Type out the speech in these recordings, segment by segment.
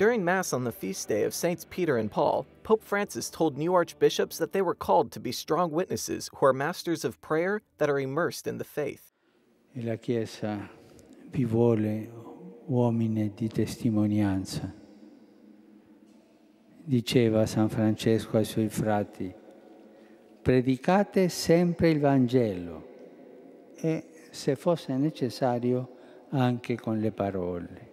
During Mass on the feast day of Saints Peter and Paul, Pope Francis told new archbishops that they were called to be strong witnesses who are masters of prayer that are immersed in the faith. La Chiesa vi vuole uomini di testimonianza. Diceva San Francesco ai suoi frati, predicate sempre il Vangelo e se fosse necessario anche con le parole.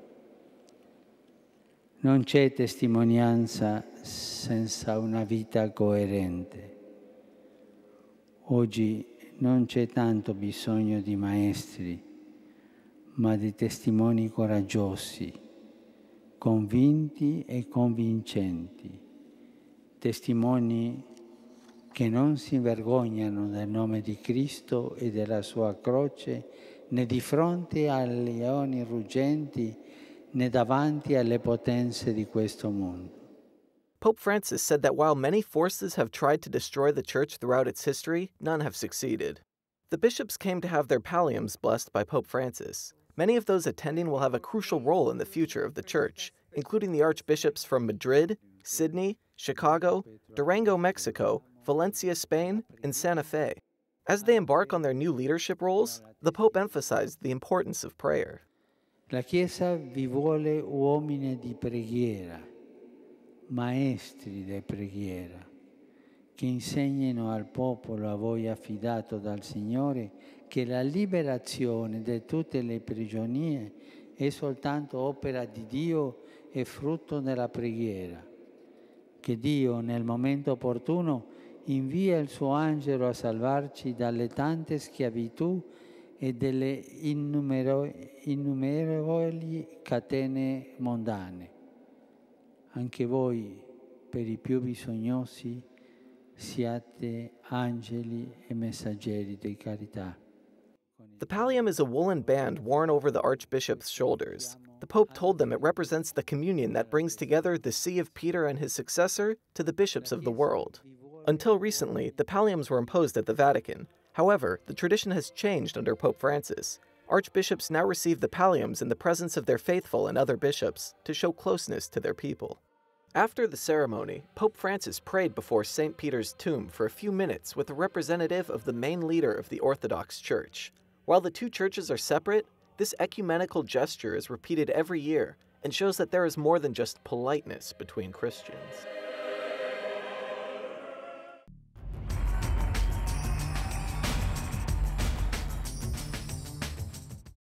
Non c'è testimonianza senza una vita coerente. Oggi non c'è tanto bisogno di maestri, ma di testimoni coraggiosi, convinti e convincenti, testimoni che non si vergognano del nome di Cristo e della sua croce né di fronte ai leoni ruggenti né davanti alle potenze di questo mondo. Pope Francis said that while many forces have tried to destroy the Church throughout its history, none have succeeded. The bishops came to have their palliums blessed by Pope Francis. Many of those attending will have a crucial role in the future of the Church, including the archbishops from Madrid, Sydney, Chicago, Durango, Mexico, Valencia, Spain, and Santa Fe. As they embark on their new leadership roles, the Pope emphasized the importance of prayer. La Chiesa vi vuole uomini di preghiera, maestri di preghiera, che insegnino al popolo a voi affidato dal Signore che la liberazione di tutte le prigionie è soltanto opera di Dio e frutto della preghiera. Che Dio nel momento opportuno invia il suo angelo a salvarci dalle tante schiavitù e delle innumerevoli catene mondane. Anche voi, per i più bisognosi, siate angeli e messaggeri di carità. The pallium is a woolen band worn over the archbishop's shoulders. The pope told them it represents the communion that brings together the see of Peter and his successor to the bishops of the world. Until recently, the palliums were imposed at the Vatican, However, the tradition has changed under Pope Francis. Archbishops now receive the palliums in the presence of their faithful and other bishops to show closeness to their people. After the ceremony, Pope Francis prayed before St. Peter's tomb for a few minutes with a representative of the main leader of the Orthodox Church. While the two churches are separate, this ecumenical gesture is repeated every year and shows that there is more than just politeness between Christians.